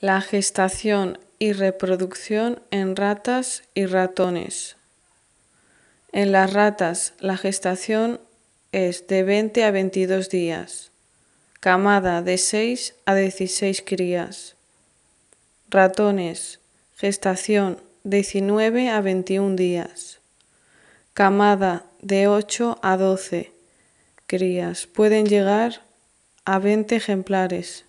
la gestación y reproducción en ratas y ratones. En las ratas la gestación es de 20 a 22 días, camada de 6 a 16 crías. Ratones, gestación 19 a 21 días, camada de 8 a 12 crías. Pueden llegar a 20 ejemplares.